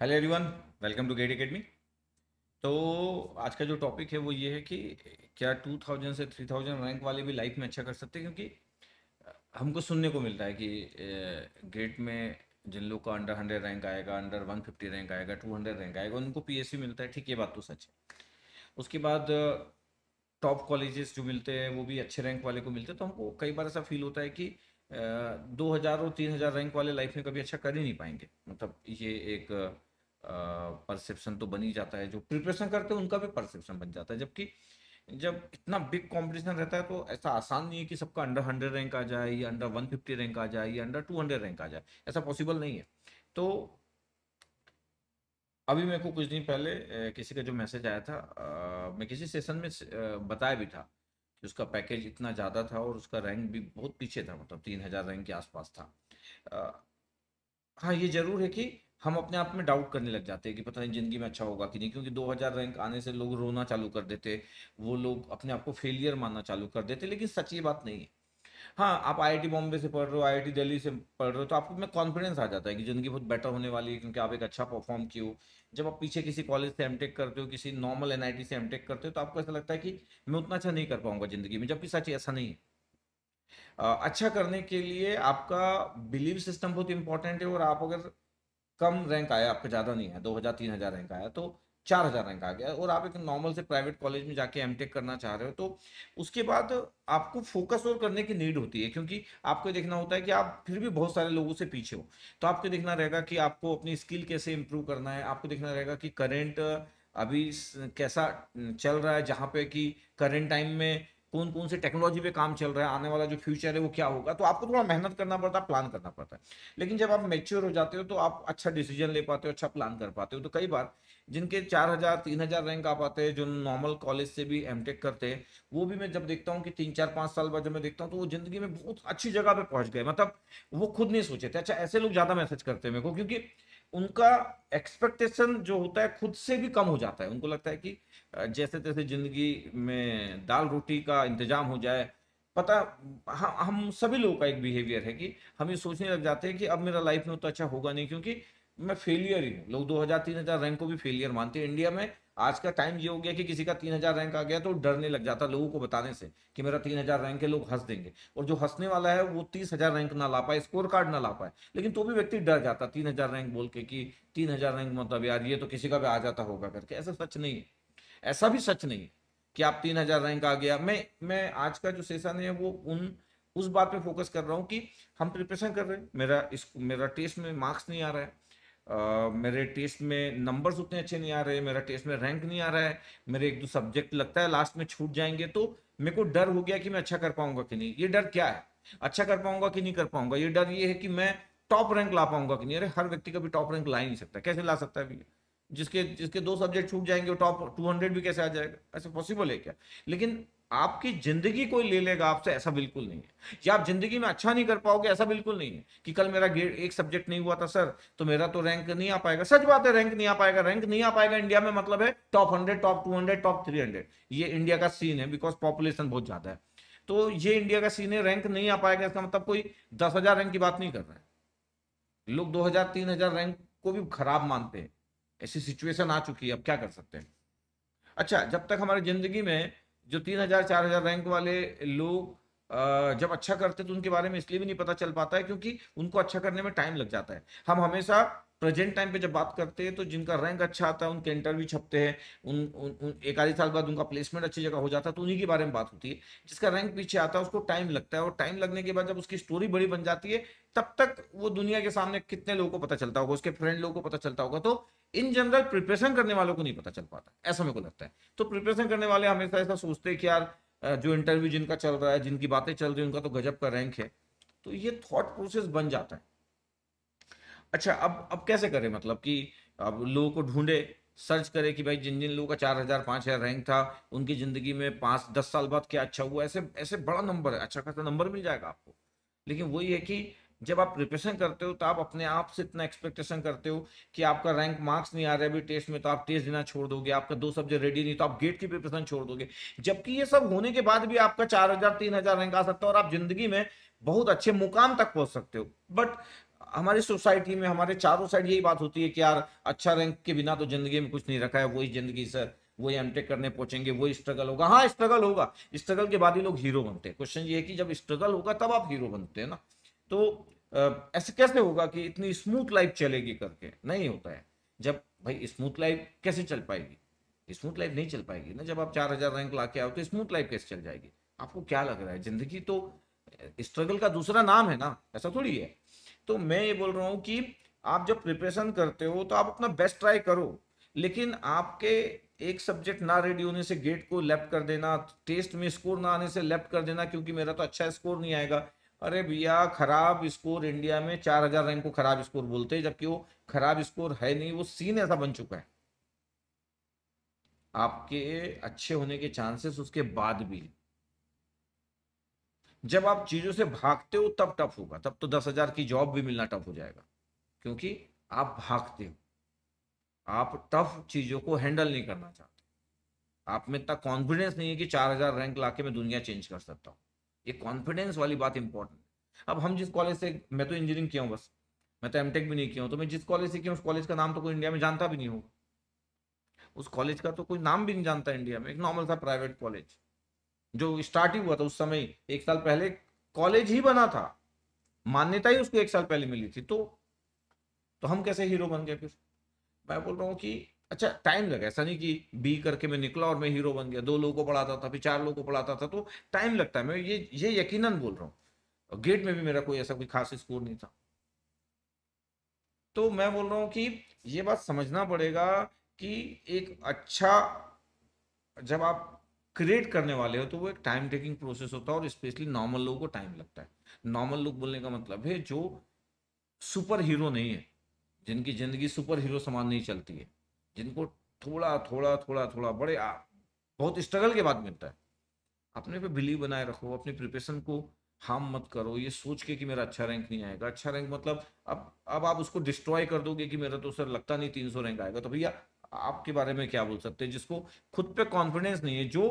hello everyone welcome to GATE academy तो आज का जो टॉपिक है वो ये है कि क्या 2000 से 3000 रैंक वाले भी लाइफ में अच्छा कर सकते हैं क्योंकि हमको सुनने को मिलता है कि गेट में जिन लोग का अंडर हंड्रेड रैंक आएगा अंडर वन फिफ्टी रैंक आएगा टू हंड्रेड रैंक आएगा उनको पी मिलता है ठीक ये बात तो सच है उसके बाद टॉप कॉलेजेस जो मिलते हैं वो भी अच्छे रैंक वाले को मिलते हैं तो हमको कई बार ऐसा फील होता है कि दो हज़ार और तीन हज़ार रैंक वाले लाइफ में कभी अच्छा कर ही नहीं पाएंगे मतलब ये एक परसेप्शन तो बन ही जाता है जो प्रिपरेशन करते हैं उनका भी परसेप्शन बन जाता है जबकि जब इतना बिग कॉम्पिटिशन रहता है तो ऐसा आसान नहीं है कि सबका अंडर हंड्रेड रैंक आ जाए या अंडर वन फिफ्टी रैंक आ जाए या अंडर टू हंड्रेड रैंक आ जाए ऐसा पॉसिबल नहीं है तो अभी मेरे को कुछ दिन पहले किसी का जो मैसेज आया था आ, मैं किसी सेशन में बताया भी था कि उसका पैकेज इतना ज़्यादा था और उसका रैंक भी बहुत पीछे था मतलब तीन हज़ार रैंक के आसपास था आ, हाँ ये ज़रूर है कि हम अपने आप में डाउट करने लग जाते हैं कि पता नहीं ज़िंदगी में अच्छा होगा कि नहीं क्योंकि 2000 रैंक आने से लोग रोना चालू कर देते वो लोग अपने आप को फेलियर मानना चालू कर देते लेकिन सच ये बात नहीं है हाँ आप आई बॉम्बे से पढ़ रहे हो आई दिल्ली से पढ़ रहे हो तो आपको में कॉन्फिडेंस आ जाता है कि ज़िंदगी बहुत बेटर होने वाली है क्योंकि आप एक अच्छा परफॉर्म किए हो जब आप पीछे किसी कॉलेज से एमटेक करते हो किसी नॉर्मल एन से एमटेक करते हो तो आपको ऐसा लगता है कि मैं उतना अच्छा नहीं कर पाऊंगा ज़िंदगी में जबकि सच ऐसा नहीं है अच्छा करने के लिए आपका बिलीव सिस्टम बहुत इंपॉर्टेंट है और आप अगर कम रैंक आया आपका ज़्यादा नहीं है दो हज़ार तीन हज़ार रैंक आया तो चार हज़ार रैंक आ गया और आप एक नॉर्मल से प्राइवेट कॉलेज में जाके एम करना चाह रहे हो तो उसके बाद आपको फोकस और करने की नीड होती है क्योंकि आपको देखना होता है कि आप फिर भी बहुत सारे लोगों से पीछे हो तो आपको देखना रहेगा कि आपको अपनी स्किल कैसे इम्प्रूव करना है आपको देखना रहेगा कि करेंट अभी कैसा चल रहा है जहाँ पे कि करेंट टाइम में कौन कौन से टेक्नोलॉजी पे काम चल रहा है आने वाला जो फ्यूचर है वो क्या होगा तो आपको थोड़ा मेहनत करना पड़ता है प्लान करना पड़ता है लेकिन जब आप मेच्योर हो जाते हो तो आप अच्छा डिसीजन ले पाते हो अच्छा प्लान कर पाते हो तो कई बार जिनके चार हजार तीन हजार रैंक आ पाते हैं जो नॉर्मल कॉलेज से भी एम करते हैं वो भी मैं जब देखता हूँ कि तीन चार पाँच साल बाद जब मैं देखता हूँ तो वो जिंदगी में बहुत अच्छी जगह पर पहुंच गए मतलब वो खुद नहीं सोचे थे अच्छा ऐसे लोग ज़्यादा मैसेज करते हैं मेरे को क्योंकि उनका एक्सपेक्टेशन जो होता है खुद से भी कम हो जाता है उनको लगता है कि जैसे तैसे जिंदगी में दाल रोटी का इंतजाम हो जाए पता हम हम सभी लोगों का एक बिहेवियर है कि हम ये सोचने लग जाते हैं कि अब मेरा लाइफ में तो अच्छा होगा नहीं क्योंकि मैं फेलियर ही हूँ लोग दो हजार तीन हजार रैंक को भी फेलियर मानते हैं इंडिया में आज का टाइम ये हो गया कि किसी का तीन हजार रैंक आ गया तो डरने लग जाता लोगों को बताने से कि मेरा तीन हजार रैंक है लोग हंस देंगे और जो हंसने वाला है वो तीस हजार रैंक ना ला पाए स्कोर कार्ड ना ला पाए लेकिन तो भी व्यक्ति डर जाता तीन हजार रैंक बोल के कि तीन हजार रैंक मतलब यार ये तो किसी का भी आ जाता होगा करके ऐसा सच नहीं है ऐसा भी सच नहीं है कि आप तीन हजार रैंक आ गया मैं मैं आज का जो सेशन है वो उन उस बात पर फोकस कर रहा हूँ कि हम प्रिपरेशन कर रहे हैं मेरा इस मेरा टेस्ट में मार्क्स नहीं आ रहा है मेरे टेस्ट में नंबर्स उतने अच्छे नहीं आ रहे मेरा टेस्ट में रैंक नहीं आ रहा है मेरे एक दो सब्जेक्ट लगता है लास्ट में छूट जाएंगे तो मेरे को डर हो गया कि मैं अच्छा कर पाऊंगा कि नहीं ये डर क्या है अच्छा कर पाऊंगा कि नहीं कर पाऊंगा ये डर ये है कि मैं टॉप रैंक ला पाऊंगा कि नहीं अरे हर व्यक्ति कभी टॉप रैंक ला ही नहीं सकता कैसे ला सकता है भैया जिसके जिसके दो सब्जेक्ट छूट जाएंगे वो टॉप 200 भी कैसे आ जाएगा ऐसे पॉसिबल है क्या लेकिन आपकी जिंदगी कोई ले लेगा आपसे ऐसा बिल्कुल नहीं है या आप जिंदगी में अच्छा नहीं कर पाओगे ऐसा बिल्कुल नहीं है कि कल मेरा गेट एक सब्जेक्ट नहीं हुआ था सर तो मेरा तो रैंक नहीं आ पाएगा सच बात है रैंक नहीं आ पाएगा रैंक नहीं आ पाएगा इंडिया में मतलब है top hundred top two hundred top three hundred ये इंडिया का सीन है बिकॉज पॉपुलेशन बहुत ज्यादा है तो ये इंडिया का सीन है रैंक नहीं आ पाएगा इसका मतलब कोई दस रैंक की बात नहीं कर रहा है लोग दो हजार रैंक को भी खराब मानते हैं ऐसी सिचुएशन आ चुकी है अब क्या कर सकते हैं अच्छा जब तक हमारी जिंदगी में जो तीन हजार चार हजार रैंक वाले लोग जब अच्छा करते तो उनके बारे में इसलिए भी नहीं पता चल पाता है क्योंकि उनको अच्छा करने में टाइम लग जाता है हम हमेशा प्रेजेंट टाइम पे जब बात करते हैं तो जिनका रैंक अच्छा आता है उनके इंटरव्यू छपते हैं उन, उन, उन एक आधे साल बाद उनका प्लेसमेंट अच्छी जगह हो जाता है तो उन्हीं के बारे में बात होती है जिसका रैंक पीछे आता है उसको टाइम लगता है और टाइम लगने के बाद जब उसकी स्टोरी बड़ी बन जाती है तब तक वो दुनिया के सामने कितने लोगों को पता चलता होगा उसके फ्रेंड लोगों को पता चलता होगा तो इन जनरल प्रिपरेशन करने वालों को नहीं पता चल पाता ऐसा मेरे को लगता है तो प्रिपरेशन करने वाले हमेशा ऐसा सोचते हैं कि यार जो इंटरव्यू जिनका चल रहा है जिनकी बातें चल रही है उनका तो गजब का रैंक है तो ये थॉट प्रोसेस बन जाता है अच्छा अब अब कैसे करें मतलब कि अब लोगों को ढूंढे सर्च करे कि भाई जिन जिन लोगों का चार हजार पाँच हजार रैंक था उनकी जिंदगी में पाँच दस साल बाद क्या अच्छा हुआ ऐसे ऐसे बड़ा नंबर है अच्छा खासा नंबर मिल जाएगा आपको लेकिन वही है कि जब आप प्रिपरेशन करते हो तो आप अपने आप से इतना एक्सपेक्टेशन करते हो कि आपका रैंक मार्क्स नहीं आ रहा है अभी टेस्ट में तो आप टेस्ट देना छोड़ दोगे आपका दो सब्जेक्ट रेडी नहीं तो आप गेट की प्रिपरेशन छोड़ दोगे जबकि ये सब होने के बाद भी आपका चार हजार तीन हजार रैंक आ सकता है और आप जिंदगी में बहुत अच्छे मुकाम तक पहुंच सकते हो बट हमारी सोसाइटी में हमारे चारों साइड यही बात होती है कि यार अच्छा रैंक के बिना तो जिंदगी में कुछ नहीं रखा है वही जिंदगी सर वही एम करने पहुंचेंगे वही स्ट्रगल होगा हाँ स्ट्रगल होगा स्ट्रगल के बाद ही लोग हीरो बनते हैं क्वेश्चन ये है कि जब स्ट्रगल होगा तब आप हीरो बनते हैं ना तो ऐसे कैसे होगा कि इतनी स्मूथ लाइफ चलेगी करके नहीं होता है जब भाई स्मूथ लाइफ कैसे चल पाएगी स्मूथ लाइफ नहीं चल पाएगी ना जब आप चार हजार रैंक ला के आओ तो स्मूथ लाइफ कैसे चल जाएगी आपको क्या लग रहा है जिंदगी तो स्ट्रगल का दूसरा नाम है ना ऐसा थोड़ी है तो मैं ये बोल रहा हूँ कि आप जब प्रिपरेशन करते हो तो आप अपना बेस्ट ट्राई करो लेकिन आपके एक सब्जेक्ट ना रेडी होने से गेट को लेफ्ट कर देना टेस्ट में स्कोर ना आने से लेफ्ट कर देना क्योंकि मेरा तो अच्छा स्कोर नहीं आएगा अरे भैया खराब स्कोर इंडिया में चार हजार रैंक को खराब स्कोर बोलते हैं जबकि वो खराब स्कोर है नहीं वो सीन ऐसा बन चुका है आपके अच्छे होने के चांसेस उसके बाद भी जब आप चीज़ों से भागते हो तब टफ होगा तब तो दस हज़ार की जॉब भी मिलना टफ हो जाएगा क्योंकि आप भागते हो आप टफ चीज़ों को हैंडल नहीं करना चाहते आप में इतना कॉन्फिडेंस नहीं है कि चार हज़ार रैंक लाके मैं दुनिया चेंज कर सकता हूँ ये कॉन्फिडेंस वाली बात इंपॉर्टेंट है अब हम जिस कॉलेज से मैं तो इंजीनियरिंग किया हूँ बस मैं तो एमटेक भी नहीं किया हूँ तो मैं जिस कॉलेज से किया उस कॉलेज का नाम तो कोई इंडिया में जानता भी नहीं होगा उस कॉलेज का तो कोई नाम भी नहीं जानता इंडिया में एक नॉर्मल सा प्राइवेट कॉलेज जो स्टार्टिंग हुआ था उस समय एक साल पहले कॉलेज ही बना था मान्यता ही उसको एक साल पहले मिली थी तो तो हम कैसे हीरो बन गए फिर मैं बोल रहा हूँ कि अच्छा टाइम लगा ऐसा नहीं कि बी करके मैं निकला और मैं हीरो बन गया दो लोगों को पढ़ाता था फिर चार लोगों को पढ़ाता था तो टाइम लगता है मैं ये ये यकीनन बोल रहा हूँ और गेट में भी मेरा कोई ऐसा कोई खास स्कोर नहीं था तो मैं बोल रहा हूँ कि ये बात समझना पड़ेगा कि एक अच्छा जब आप क्रिएट करने वाले हो तो वो एक टाइम टेकिंग प्रोसेस होता है और स्पेशली नॉर्मल लोगों को टाइम लगता है नॉर्मल लोग बोलने का मतलब है जो सुपर हीरो नहीं है जिनकी ज़िंदगी सुपर हीरो समान नहीं चलती है जिनको थोड़ा थोड़ा थोड़ा थोड़ा बड़े आ, बहुत स्ट्रगल के बाद मिलता है अपने पे बिलीव बनाए रखो अपनी प्रिपरेशन को हार्म मत करो ये सोच के कि मेरा अच्छा रैंक नहीं आएगा अच्छा रैंक मतलब अब अब आप उसको डिस्ट्रॉय कर दोगे कि मेरा तो सर लगता नहीं तीन सौ रैंक आएगा तो भैया आपके बारे में क्या बोल सकते हैं जिसको खुद पे कॉन्फिडेंस नहीं है जो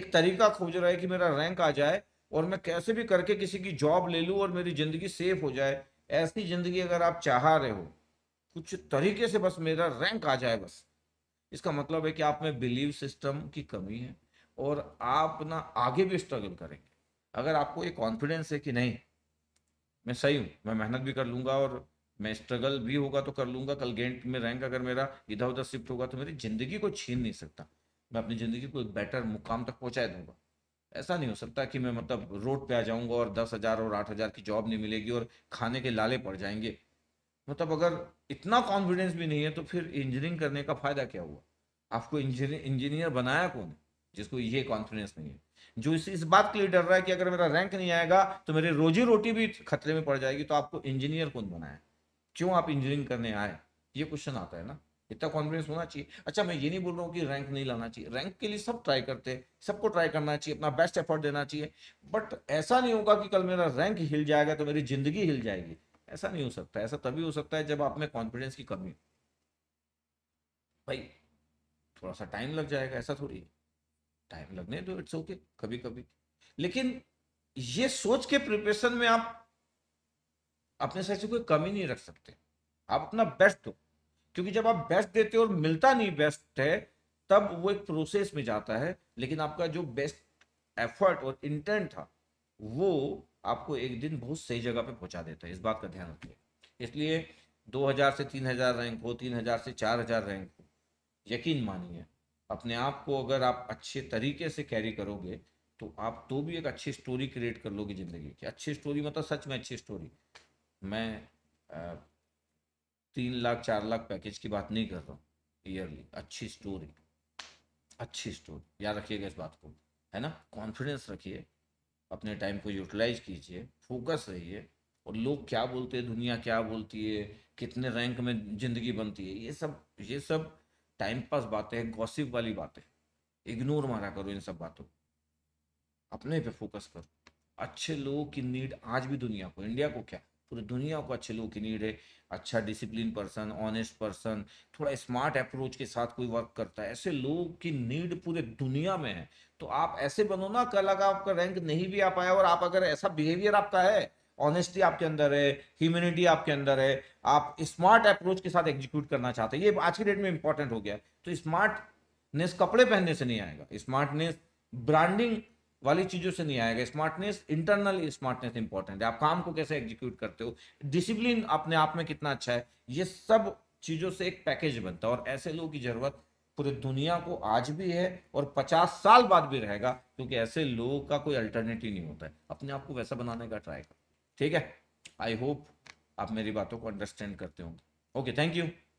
एक तरीका खोज रहा है कि मेरा रैंक आ जाए और मैं कैसे भी करके किसी की जॉब ले लूँ और मेरी ज़िंदगी सेफ हो जाए ऐसी ज़िंदगी अगर आप चाह रहे हो कुछ तरीके से बस मेरा रैंक आ जाए बस इसका मतलब है कि आप में बिलीव सिस्टम की कमी है और आप ना आगे भी स्ट्रगल करेंगे अगर आपको ये कॉन्फिडेंस है कि नहीं मैं सही हूँ मैं मेहनत भी कर लूँगा और मैं स्ट्रगल भी होगा तो कर लूंगा कल गेंट में रैंक अगर मेरा इधर उधर शिफ्ट होगा तो मेरी जिंदगी को छीन नहीं सकता मैं अपनी जिंदगी को एक बेटर मुकाम तक पहुंचा दूंगा ऐसा नहीं हो सकता कि मैं मतलब रोड पे आ जाऊंगा और दस हजार और आठ हजार की जॉब नहीं मिलेगी और खाने के लाले पड़ जाएंगे मतलब अगर इतना कॉन्फिडेंस भी नहीं है तो फिर इंजीनियरिंग करने का फायदा क्या हुआ आपको इंजीनियर बनाया कौन जिसको ये कॉन्फिडेंस नहीं है जो इस इस बात के लिए डर रहा है कि अगर मेरा रैंक नहीं आएगा तो मेरी रोजी रोटी भी खतरे में पड़ जाएगी तो आपको इंजीनियर कौन बनाया क्यों आप इंजीनियरिंग करने आए ये क्वेश्चन आता है ना इतना कॉन्फिडेंस होना चाहिए अच्छा मैं ये नहीं बोल रहा हूँ कि रैंक नहीं लाना चाहिए रैंक के लिए सब ट्राई करते हैं सबको ट्राई करना चाहिए अपना बेस्ट एफर्ट देना चाहिए बट ऐसा नहीं होगा कि कल मेरा रैंक हिल जाएगा तो मेरी जिंदगी हिल जाएगी ऐसा नहीं हो सकता ऐसा तभी हो सकता है जब आप में कॉन्फिडेंस की कमी भाई थोड़ा सा टाइम लग जाएगा ऐसा थोड़ी टाइम लगने तो इट्स ओके कभी कभी लेकिन ये सोच के प्रिपरेशन में आप अपने से कोई कमी नहीं रख सकते आप अपना बेस्ट दो क्योंकि जब आप बेस्ट देते हो और मिलता नहीं बेस्ट है तब वो एक प्रोसेस में जाता है लेकिन आपका जो बेस्ट एफर्ट और इंटेंट था वो आपको एक दिन बहुत सही जगह पे पहुंचा देता है इस बात का ध्यान रखिए इसलिए 2000 से 3000 रैंक हो 3000 से 4000 रैंक हो यकीन मानिए अपने आप को अगर आप अच्छे तरीके से कैरी करोगे तो आप तो भी एक अच्छी स्टोरी क्रिएट कर लोगे ज़िंदगी की अच्छी स्टोरी मतलब सच में अच्छी स्टोरी मैं तीन लाख चार लाख पैकेज की बात नहीं कर रहा हूँ ईयरली अच्छी स्टोरी अच्छी स्टोरी याद रखिएगा इस बात को है ना कॉन्फिडेंस रखिए अपने टाइम को यूटिलाइज कीजिए फोकस रहिए और लोग क्या बोलते हैं दुनिया क्या बोलती है कितने रैंक में जिंदगी बनती है ये सब ये सब टाइम पास बातें हैं गॉसिप वाली बातें इग्नोर मारा करो इन सब बातों अपने पे फोकस करो अच्छे लोगों की नीड आज भी दुनिया को इंडिया को क्या पूरी दुनिया को अच्छे लोगों की नीड है अच्छा डिसिप्लिन पर्सन ऑनेस्ट पर्सन थोड़ा स्मार्ट अप्रोच के साथ कोई वर्क करता है ऐसे लोग की नीड पूरे दुनिया में है तो आप ऐसे बनो ना कल अगर आपका रैंक नहीं भी आ पाया और आप अगर ऐसा बिहेवियर आपका है ऑनेस्टी आपके अंदर है ह्यूमिनिटी आपके अंदर है आप स्मार्ट अप्रोच के साथ एग्जीक्यूट करना चाहते हैं ये आज के डेट में इंपॉर्टेंट हो गया तो स्मार्टनेस कपड़े पहनने से नहीं आएगा स्मार्टनेस ब्रांडिंग वाली चीज़ों से नहीं आएगा स्मार्टनेस इंटरनल स्मार्टनेस इंपॉर्टेंट है आप काम को कैसे एग्जीक्यूट करते हो डिसिप्लिन अपने आप में कितना अच्छा है ये सब चीज़ों से एक पैकेज बनता है और ऐसे लोगों की ज़रूरत पूरी दुनिया को आज भी है और पचास साल बाद भी रहेगा क्योंकि ऐसे लोगों का कोई अल्टरनेटिव नहीं होता है अपने आप को वैसा बनाने का ट्राई करो ठीक है आई होप आप मेरी बातों को अंडरस्टैंड करते होंगे ओके थैंक यू